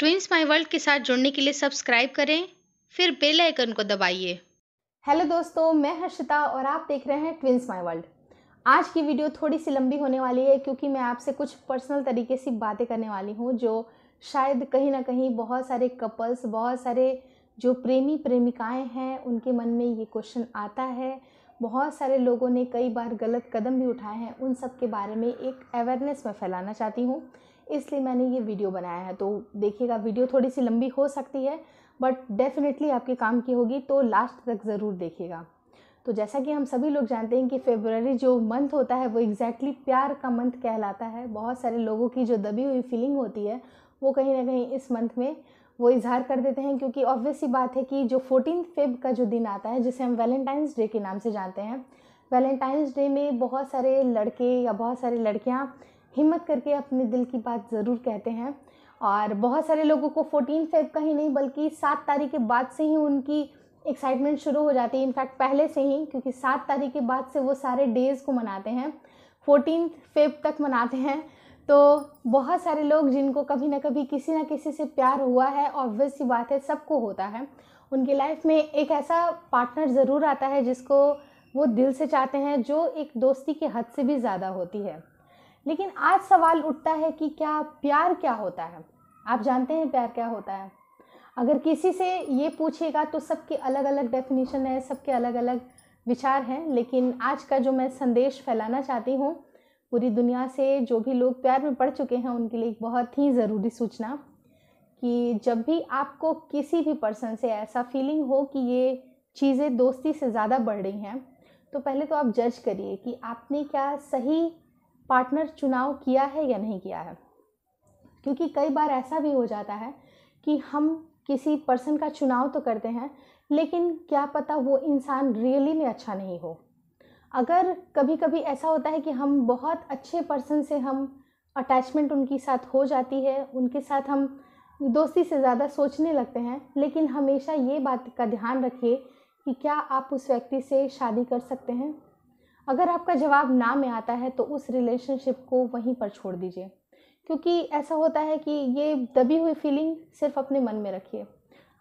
twins my world के साथ जुड़ने के लिए सब्सक्राइब करें फिर बेल आइकन को दबाइए हेलो दोस्तों मैं हर्षिता और आप देख रहे हैं ट्विंस माई वर्ल्ड आज की वीडियो थोड़ी सी लंबी होने वाली है क्योंकि मैं आपसे कुछ पर्सनल तरीके से बातें करने वाली हूँ जो शायद कहीं ना कहीं बहुत सारे कपल्स बहुत सारे जो प्रेमी प्रेमिकाएं हैं उनके मन में ये क्वेश्चन आता है बहुत सारे लोगों ने कई बार गलत कदम भी उठाए हैं उन सब के बारे में एक अवेयरनेस मैं फैलाना चाहती हूँ इसलिए मैंने ये वीडियो बनाया है तो देखिएगा वीडियो थोड़ी सी लंबी हो सकती है बट डेफिनेटली आपके काम की होगी तो लास्ट तक ज़रूर देखिएगा तो जैसा कि हम सभी लोग जानते हैं कि फेबररी जो मंथ होता है वो एग्जैक्टली exactly प्यार का मंथ कहलाता है बहुत सारे लोगों की जो दबी हुई फीलिंग होती है वो कहीं ना कहीं इस मंथ में वो इजहार कर देते हैं क्योंकि ऑब्वियस ही बात है कि जो फोर्टीन फेब का जो दिन आता है जिसे हम वैलेंटाइंस डे के नाम से जानते हैं वैलेंटाइंस डे में बहुत सारे लड़के या बहुत सारी लड़कियाँ हिम्मत करके अपने दिल की बात ज़रूर कहते हैं और बहुत सारे लोगों को फोर्टीन फेब का ही नहीं बल्कि सात तारीख के बाद से ही उनकी एक्साइटमेंट शुरू हो जाती है इनफैक्ट पहले से ही क्योंकि सात तारीख के बाद से वो सारे डेज़ को मनाते हैं फोर्टीन फेब तक मनाते हैं तो बहुत सारे लोग जिनको कभी ना कभी किसी ना किसी से प्यार हुआ है ऑब्वियस सी बात है सबको होता है उनकी लाइफ में एक ऐसा पार्टनर ज़रूर आता है जिसको वो दिल से चाहते हैं जो एक दोस्ती के हद से भी ज़्यादा होती है लेकिन आज सवाल उठता है कि क्या प्यार क्या होता है आप जानते हैं प्यार क्या होता है अगर किसी से ये पूछेगा तो सबके अलग अलग डेफिनेशन है सबके अलग अलग विचार हैं लेकिन आज का जो मैं संदेश फैलाना चाहती हूँ पूरी दुनिया से जो भी लोग प्यार में पड़ चुके हैं उनके लिए एक बहुत ही ज़रूरी सूचना कि जब भी आपको किसी भी पर्सन से ऐसा फीलिंग हो कि ये चीज़ें दोस्ती से ज़्यादा बढ़ रही हैं तो पहले तो आप जज करिए कि आपने क्या सही पार्टनर चुनाव किया है या नहीं किया है क्योंकि कई बार ऐसा भी हो जाता है कि हम किसी पर्सन का चुनाव तो करते हैं लेकिन क्या पता वो इंसान रियली में अच्छा नहीं हो अगर कभी कभी ऐसा होता है कि हम बहुत अच्छे पर्सन से हम अटैचमेंट उनके साथ हो जाती है उनके साथ हम दोस्ती से ज़्यादा सोचने लगते हैं लेकिन हमेशा ये बात का ध्यान रखिए कि क्या आप उस व्यक्ति से शादी कर सकते हैं अगर आपका जवाब ना में आता है तो उस रिलेशनशिप को वहीं पर छोड़ दीजिए क्योंकि ऐसा होता है कि ये दबी हुई फीलिंग सिर्फ अपने मन में रखिए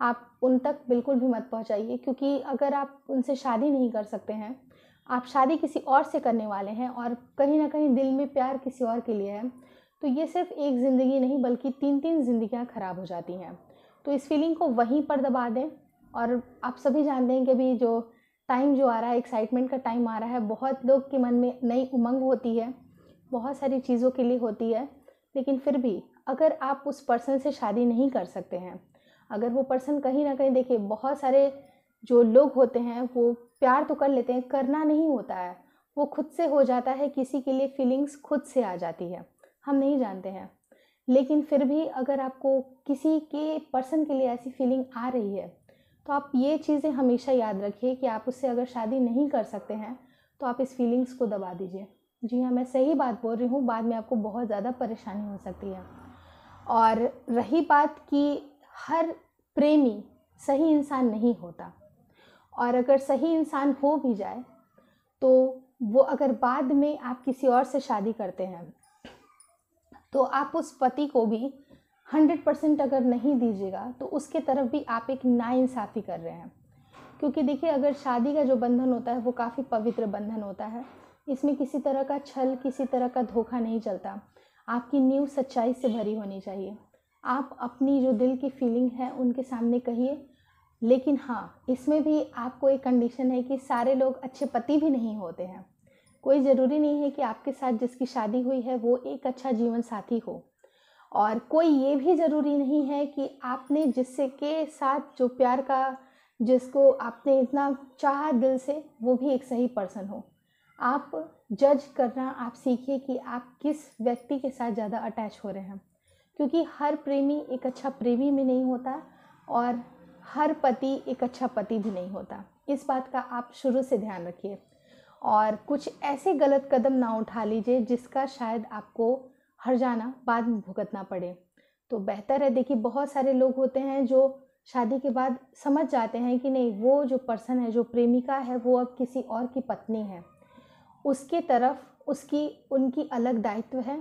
आप उन तक बिल्कुल भी मत पहुंचाइए क्योंकि अगर आप उनसे शादी नहीं कर सकते हैं आप शादी किसी और से करने वाले हैं और कहीं ना कहीं दिल में प्यार किसी और के लिए है तो ये सिर्फ एक ज़िंदगी नहीं बल्कि तीन तीन जिंदगियां ख़राब हो जाती हैं तो इस फीलिंग को वहीं पर दबा दें और आप सभी जानते हैं कि अभी जो टाइम जो आ रहा है एक्साइटमेंट का टाइम आ रहा है बहुत लोग के मन में नई उमंग होती है बहुत सारी चीज़ों के लिए होती है लेकिन फिर भी अगर आप उस पर्सन से शादी नहीं कर सकते हैं अगर वो पर्सन कहीं ना कहीं देखिए बहुत सारे जो लोग होते हैं वो प्यार तो कर लेते हैं करना नहीं होता है वो खुद से हो जाता है किसी के लिए फीलिंग्स खुद से आ जाती है हम नहीं जानते हैं लेकिन फिर भी अगर आपको किसी के पर्सन के लिए ऐसी फीलिंग आ रही है तो आप ये चीज़ें हमेशा याद रखिए कि आप उससे अगर शादी नहीं कर सकते हैं तो आप इस फीलिंग्स को दबा दीजिए जी हाँ मैं सही बात बोल रही हूँ बाद में आपको बहुत ज़्यादा परेशानी हो सकती है और रही बात कि हर प्रेमी सही इंसान नहीं होता और अगर सही इंसान हो भी जाए तो वो अगर बाद में आप किसी और से शादी करते हैं तो आप उस पति को भी हंड्रेड परसेंट अगर नहीं दीजिएगा तो उसके तरफ भी आप एक नाइंसाफ़ी कर रहे हैं क्योंकि देखिए अगर शादी का जो बंधन होता है वो काफ़ी पवित्र बंधन होता है इसमें किसी तरह का छल किसी तरह का धोखा नहीं चलता आपकी नींव सच्चाई से भरी होनी चाहिए आप अपनी जो दिल की फीलिंग है उनके सामने कहिए लेकिन हाँ इसमें भी आपको एक कंडीशन है कि सारे लोग अच्छे पति भी नहीं होते हैं कोई ज़रूरी नहीं है कि आपके साथ जिसकी शादी हुई है वो एक अच्छा जीवन साथी हो और कोई ये भी ज़रूरी नहीं है कि आपने जिससे के साथ जो प्यार का जिसको आपने इतना चाह दिल से वो भी एक सही पर्सन हो आप जज करना आप सीखिए कि आप किस व्यक्ति के साथ ज़्यादा अटैच हो रहे हैं क्योंकि हर प्रेमी एक अच्छा प्रेमी भी नहीं होता और हर पति एक अच्छा पति भी नहीं होता इस बात का आप शुरू से ध्यान रखिए और कुछ ऐसे गलत कदम ना उठा लीजिए जिसका शायद आपको हर जाना बाद में भुगतना पड़े तो बेहतर है देखिए बहुत सारे लोग होते हैं जो शादी के बाद समझ जाते हैं कि नहीं वो जो पर्सन है जो प्रेमिका है वो अब किसी और की पत्नी है उसके तरफ उसकी उनकी अलग दायित्व है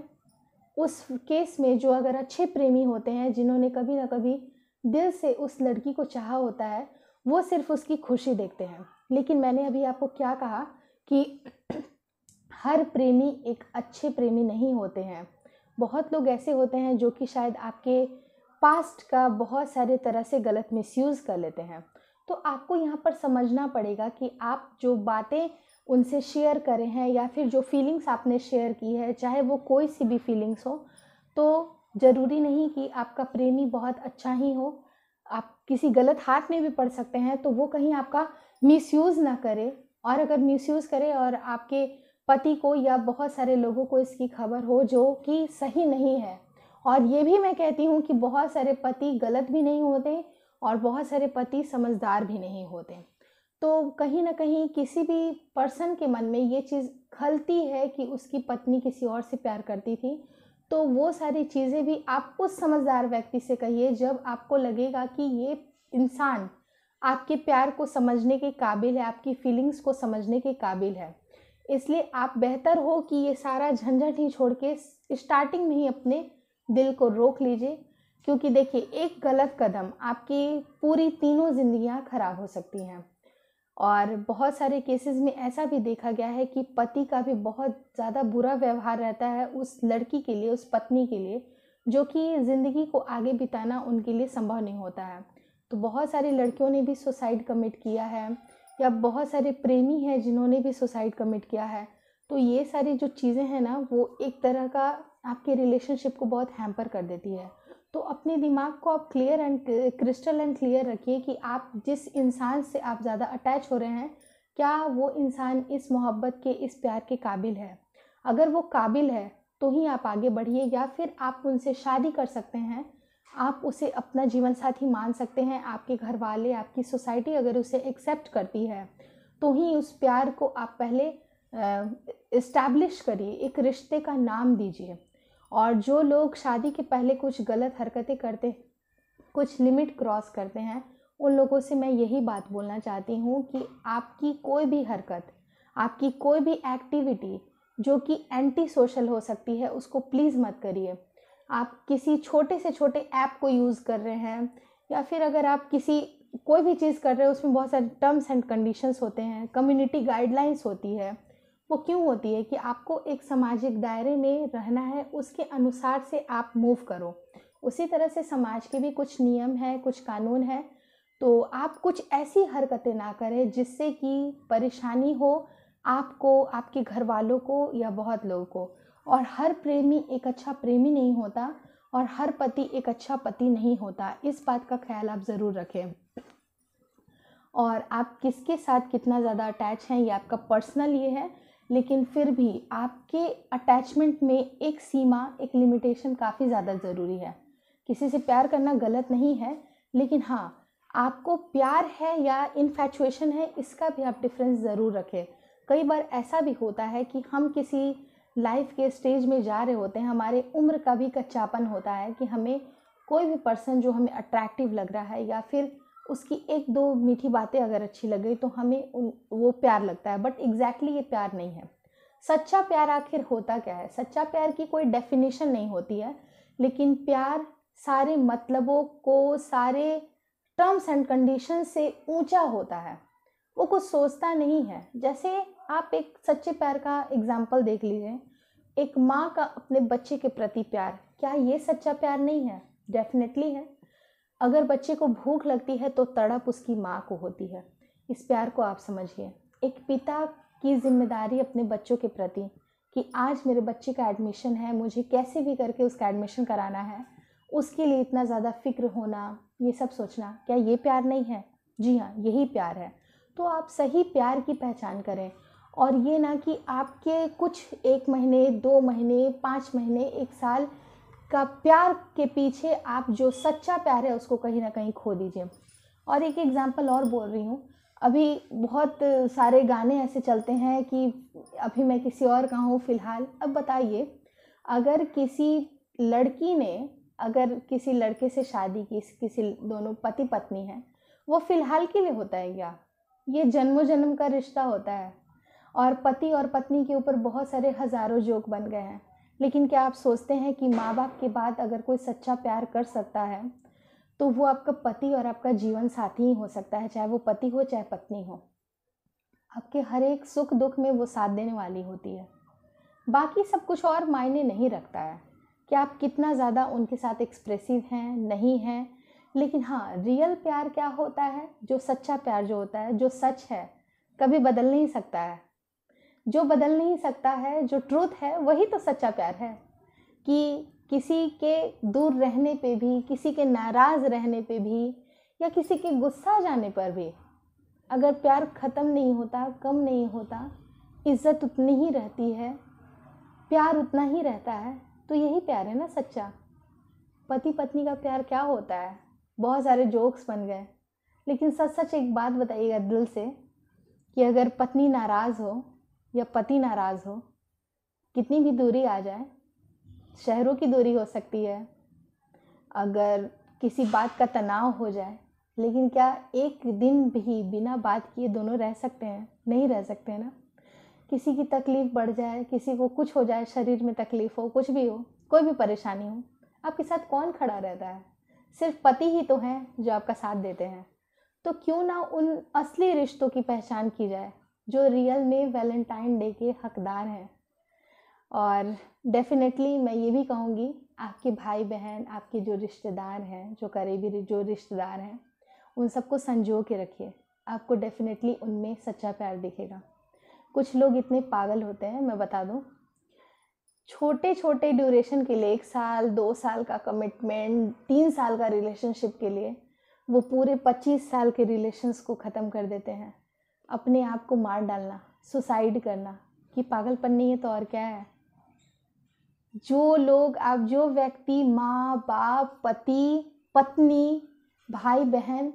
उस केस में जो अगर अच्छे प्रेमी होते हैं जिन्होंने कभी ना कभी दिल से उस लड़की को चाहा होता है वो सिर्फ उसकी खुशी देखते हैं लेकिन मैंने अभी आपको क्या कहा कि हर प्रेमी एक अच्छे प्रेमी नहीं होते हैं बहुत लोग ऐसे होते हैं जो कि शायद आपके पास्ट का बहुत सारे तरह से गलत मिसयूज़ कर लेते हैं तो आपको यहाँ पर समझना पड़ेगा कि आप जो बातें उनसे शेयर करें हैं या फिर जो फीलिंग्स आपने शेयर की है चाहे वो कोई सी भी फीलिंग्स हो तो ज़रूरी नहीं कि आपका प्रेमी बहुत अच्छा ही हो आप किसी गलत हाथ में भी पड़ सकते हैं तो वो कहीं आपका मिसयूज़ ना करे और अगर मिसयूज़ करे और आपके पति को या बहुत सारे लोगों को इसकी खबर हो जो कि सही नहीं है और ये भी मैं कहती हूँ कि बहुत सारे पति गलत भी नहीं होते और बहुत सारे पति समझदार भी नहीं होते तो कहीं ना कहीं किसी भी पर्सन के मन में ये चीज़ खलती है कि उसकी पत्नी किसी और से प्यार करती थी तो वो सारी चीज़ें भी आप उस समझदार व्यक्ति से कहिए जब आपको लगेगा कि ये इंसान आपके प्यार को समझने के काबिल है आपकी फीलिंग्स को समझने के काबिल है इसलिए आप बेहतर हो कि ये सारा झंझट ही छोड़ के स्टार्टिंग में ही अपने दिल को रोक लीजिए क्योंकि देखिए एक गलत कदम आपकी पूरी तीनों जिंदगियां खराब हो सकती हैं और बहुत सारे केसेस में ऐसा भी देखा गया है कि पति का भी बहुत ज़्यादा बुरा व्यवहार रहता है उस लड़की के लिए उस पत्नी के लिए जो कि ज़िंदगी को आगे बिताना उनके लिए संभव नहीं होता है तो बहुत सारी लड़कियों ने भी सुसाइड कमिट किया है या बहुत सारे प्रेमी हैं जिन्होंने भी सुसाइड कमिट किया है तो ये सारी जो चीज़ें हैं ना वो एक तरह का आपके रिलेशनशिप को बहुत हैम्पर कर देती है तो अपने दिमाग को आप clear and crystal and clear रखिए कि आप जिस इंसान से आप ज़्यादा अटैच हो रहे हैं क्या वो इंसान इस मोहब्बत के इस प्यार के काबिल है अगर वो काबिल है तो ही आप आगे बढ़िए या फिर आप उनसे शादी कर सकते हैं आप उसे अपना जीवन साथी मान सकते हैं आपके घर वाले आपकी सोसाइटी अगर उसे एक्सेप्ट करती है तो ही उस प्यार को आप पहले इस्टेब्लिश करिए एक रिश्ते का नाम दीजिए और जो लोग शादी के पहले कुछ गलत हरकतें करते कुछ लिमिट क्रॉस करते हैं उन लोगों से मैं यही बात बोलना चाहती हूँ कि आपकी कोई भी हरकत आपकी कोई भी एक्टिविटी जो कि एंटी सोशल हो सकती है उसको प्लीज़ मत करिए आप किसी छोटे से छोटे ऐप को यूज़ कर रहे हैं या फिर अगर आप किसी कोई भी चीज़ कर रहे हो उसमें बहुत सारे टर्म्स एंड कंडीशंस होते हैं कम्युनिटी गाइडलाइंस होती है वो क्यों होती है कि आपको एक सामाजिक दायरे में रहना है उसके अनुसार से आप मूव करो उसी तरह से समाज के भी कुछ नियम हैं कुछ कानून हैं तो आप कुछ ऐसी हरकतें ना करें जिससे कि परेशानी हो आपको आपके घर वालों को या बहुत लोगों को और हर प्रेमी एक अच्छा प्रेमी नहीं होता और हर पति एक अच्छा पति नहीं होता इस बात का ख्याल आप ज़रूर रखें और आप किसके साथ कितना ज़्यादा अटैच हैं ये आपका पर्सनल ये है लेकिन फिर भी आपके अटैचमेंट में एक सीमा एक लिमिटेशन काफ़ी ज़्यादा ज़रूरी है किसी से प्यार करना गलत नहीं है लेकिन हाँ आपको प्यार है या इन्फेचुएशन है इसका भी आप डिफरेंस ज़रूर रखें कई बार ऐसा भी होता है कि हम किसी लाइफ के स्टेज में जा रहे होते हैं हमारे उम्र का भी कच्चापन होता है कि हमें कोई भी पर्सन जो हमें अट्रैक्टिव लग रहा है या फिर उसकी एक दो मीठी बातें अगर अच्छी लग गई तो हमें उन वो प्यार लगता है बट एग्जैक्टली exactly ये प्यार नहीं है सच्चा प्यार आखिर होता क्या है सच्चा प्यार की कोई डेफिनेशन नहीं होती है लेकिन प्यार सारे मतलबों को सारे टर्म्स एंड कंडीशन से ऊंचा होता है वो कुछ सोचता नहीं है जैसे आप एक सच्चे प्यार का एग्जाम्पल देख लीजिए एक माँ का अपने बच्चे के प्रति प्यार क्या ये सच्चा प्यार नहीं है डेफिनेटली है अगर बच्चे को भूख लगती है तो तड़प उसकी माँ को होती है इस प्यार को आप समझिए एक पिता की जिम्मेदारी अपने बच्चों के प्रति कि आज मेरे बच्चे का एडमिशन है मुझे कैसे भी करके उसका एडमिशन कराना है उसके लिए इतना ज़्यादा फिक्र होना ये सब सोचना क्या ये प्यार नहीं है जी हाँ यही प्यार है तो आप सही प्यार की पहचान करें और ये ना कि आपके कुछ एक महीने दो महीने पाँच महीने एक साल का प्यार के पीछे आप जो सच्चा प्यार है उसको कहीं ना कहीं खो दीजिए और एक एग्ज़ाम्पल और बोल रही हूँ अभी बहुत सारे गाने ऐसे चलते हैं कि अभी मैं किसी और का हूँ फ़िलहाल अब बताइए अगर किसी लड़की ने अगर किसी लड़के से शादी की किसी दोनों पति पत्नी हैं वो फ़िलहाल के लिए होता है क्या ये जन्मों जन्म का रिश्ता होता है और पति और पत्नी के ऊपर बहुत सारे हज़ारों जोक बन गए हैं लेकिन क्या आप सोचते हैं कि माँ बाप के बाद अगर कोई सच्चा प्यार कर सकता है तो वो आपका पति और आपका जीवन साथी ही हो सकता है चाहे वो पति हो चाहे पत्नी हो आपके हर एक सुख दुख में वो साथ देने वाली होती है बाकी सब कुछ और मायने नहीं रखता है कि आप कितना ज़्यादा उनके साथ एक्सप्रेसिव हैं नहीं हैं लेकिन हाँ रियल प्यार क्या होता है जो सच्चा प्यार जो होता है जो सच है कभी बदल नहीं सकता है जो बदल नहीं सकता है जो ट्रूथ है वही तो सच्चा प्यार है कि किसी के दूर रहने पे भी किसी के नाराज़ रहने पे भी या किसी के गुस्सा जाने पर भी अगर प्यार ख़त्म नहीं होता कम नहीं होता इज्जत उतनी ही रहती है प्यार उतना ही रहता है तो यही प्यार है ना सच्चा पति पत्नी का प्यार क्या होता है बहुत सारे जोक्स बन गए लेकिन सच सच एक बात बताइएगा दिल से कि अगर पत्नी नाराज़ हो या पति नाराज़ हो कितनी भी दूरी आ जाए शहरों की दूरी हो सकती है अगर किसी बात का तनाव हो जाए लेकिन क्या एक दिन भी बिना बात किए दोनों रह सकते हैं नहीं रह सकते हैं ना किसी की तकलीफ़ बढ़ जाए किसी को कुछ हो जाए शरीर में तकलीफ़ हो कुछ भी हो कोई भी परेशानी हो आपके साथ कौन खड़ा रहता है सिर्फ पति ही तो हैं जो आपका साथ देते हैं तो क्यों ना उन असली रिश्तों की पहचान की जाए जो रियल में वैलेंटाइन डे के हकदार हैं और डेफिनेटली मैं ये भी कहूँगी आपके भाई बहन आपके जो रिश्तेदार हैं जो करीबी जो रिश्तेदार हैं उन सबको संजो के रखिए आपको डेफिनेटली उनमें सच्चा प्यार दिखेगा कुछ लोग इतने पागल होते हैं मैं बता दूँ छोटे छोटे ड्यूरेशन के लिए एक साल दो साल का कमिटमेंट तीन साल का रिलेशनशिप के लिए वो पूरे पच्चीस साल के रिलेशन्स को ख़त्म कर देते हैं अपने आप को मार डालना सुसाइड करना कि पागलपन नहीं है तो और क्या है जो लोग आप जो व्यक्ति माँ बाप पति पत्नी भाई बहन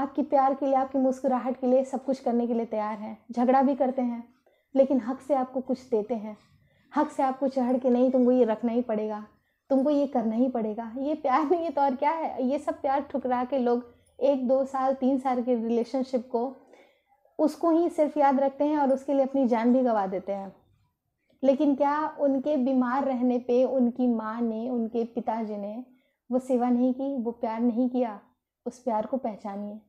आपके प्यार के लिए आपकी मुस्कुराहट के लिए सब कुछ करने के लिए तैयार हैं झगड़ा भी करते हैं लेकिन हक से आपको कुछ देते हैं हक से आपको चढ़ के नहीं तुमको ये रखना ही पड़ेगा तुमको ये करना ही पड़ेगा ये प्यार नहीं है तो और क्या है ये सब प्यार ठुकरा के लोग एक दो साल तीन साल के रिलेशनशिप को उसको ही सिर्फ याद रखते हैं और उसके लिए अपनी जान भी गंवा देते हैं लेकिन क्या उनके बीमार रहने पे उनकी माँ ने उनके पिताजी ने वो सेवा नहीं की वो प्यार नहीं किया उस प्यार को पहचानिए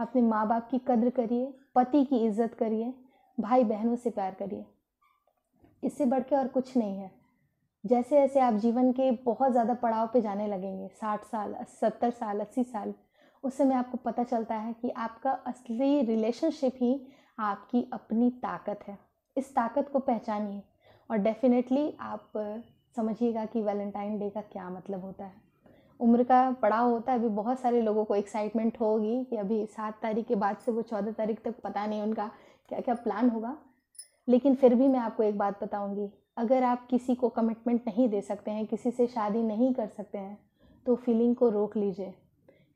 अपने माँ बाप की कद्र करिए पति की इज्जत करिए भाई बहनों से प्यार करिए इससे बढ़ के और कुछ नहीं है जैसे जैसे आप जीवन के बहुत ज़्यादा पड़ाव पे जाने लगेंगे साठ साल सत्तर साल अस्सी साल उससे में आपको पता चलता है कि आपका असली रिलेशनशिप ही आपकी अपनी ताकत है इस ताकत को पहचानिए और डेफिनेटली आप समझिएगा कि वैलेंटाइन डे का क्या मतलब होता है उम्र का पड़ाव होता है अभी बहुत सारे लोगों को एक्साइटमेंट होगी कि अभी सात तारीख के बाद से वो चौदह तारीख तक पता नहीं उनका क्या क्या प्लान होगा लेकिन फिर भी मैं आपको एक बात बताऊंगी अगर आप किसी को कमिटमेंट नहीं दे सकते हैं किसी से शादी नहीं कर सकते हैं तो फीलिंग को रोक लीजिए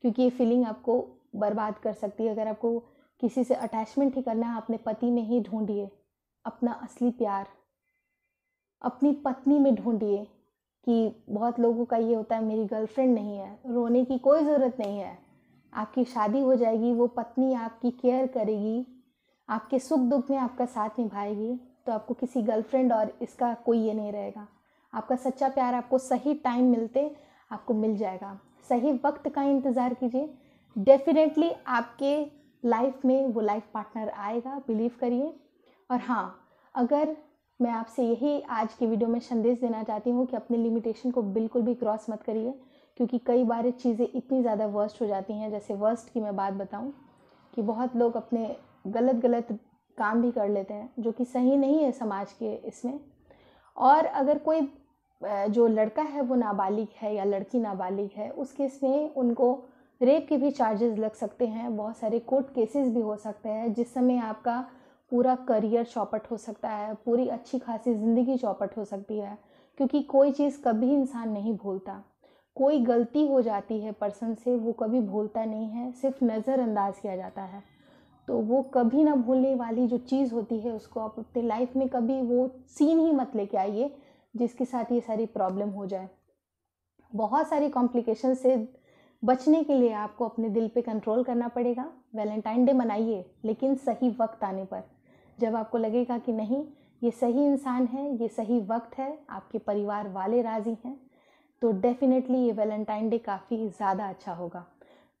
क्योंकि ये फीलिंग आपको बर्बाद कर सकती है अगर आपको किसी से अटैचमेंट ही करना है अपने पति में ही ढूंढिए अपना असली प्यार अपनी पत्नी में ढूंढिए कि बहुत लोगों का ये होता है मेरी गर्लफ्रेंड नहीं है रोने की कोई ज़रूरत नहीं है आपकी शादी हो जाएगी वो पत्नी आपकी केयर करेगी आपके सुख दुख में आपका साथ निभाएगी तो आपको किसी गर्लफ्रेंड और इसका कोई ये नहीं रहेगा आपका सच्चा प्यार आपको सही टाइम मिलते आपको मिल जाएगा सही वक्त का इंतज़ार कीजिए डेफिनेटली आपके लाइफ में वो लाइफ पार्टनर आएगा बिलीव करिए और हाँ अगर मैं आपसे यही आज की वीडियो में संदेश देना चाहती हूँ कि अपने लिमिटेशन को बिल्कुल भी क्रॉस मत करिए क्योंकि कई बार चीज़ें इतनी ज़्यादा वर्स्ट हो जाती हैं जैसे वर्स्ट की मैं बात बताऊँ कि बहुत लोग अपने गलत गलत काम भी कर लेते हैं जो कि सही नहीं है समाज के इसमें और अगर कोई जो लड़का है वो नाबालिग है या लड़की नाबालिग है उस केस में उनको रेप के भी चार्जेस लग सकते हैं बहुत सारे कोर्ट केसेस भी हो सकते हैं जिस समय आपका पूरा करियर चौपट हो सकता है पूरी अच्छी खासी ज़िंदगी चौपट हो सकती है क्योंकि कोई चीज़ कभी इंसान नहीं भूलता कोई गलती हो जाती है पर्सन से वो कभी भूलता नहीं है सिर्फ नज़रअंदाज किया जाता है तो वो कभी ना भूलने वाली जो चीज़ होती है उसको आप अपने लाइफ में कभी वो सीन ही मत लेके आइए जिसके साथ ये सारी प्रॉब्लम हो जाए बहुत सारी कॉम्प्लिकेशन से बचने के लिए आपको अपने दिल पे कंट्रोल करना पड़ेगा वैलेंटाइन डे मनाइए लेकिन सही वक्त आने पर जब आपको लगेगा कि नहीं ये सही इंसान है ये सही वक्त है आपके परिवार वाले राज़ी हैं तो डेफ़िनेटली ये वैलेंटाइन डे काफ़ी ज़्यादा अच्छा होगा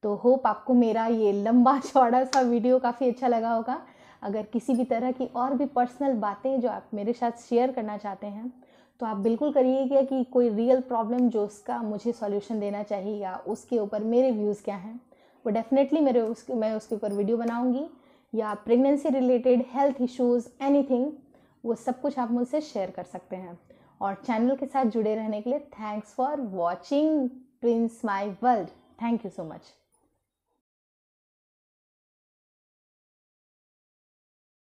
तो होप आपको मेरा ये लंबा चौड़ा सा वीडियो काफ़ी अच्छा लगा होगा अगर किसी भी तरह की और भी पर्सनल बातें जो आप मेरे साथ शेयर करना चाहते हैं तो आप बिल्कुल करिएगा कि कोई रियल प्रॉब्लम जो उसका मुझे सॉल्यूशन देना चाहिए या उसके ऊपर मेरे व्यूज़ क्या हैं वो डेफिनेटली मेरे उसके मैं उसके ऊपर वीडियो बनाऊँगी या pregnancy related health issues anything वो सब कुछ आप मुझसे शेयर कर सकते हैं और चैनल के साथ जुड़े रहने के लिए thanks for watching Prince My World thank you so much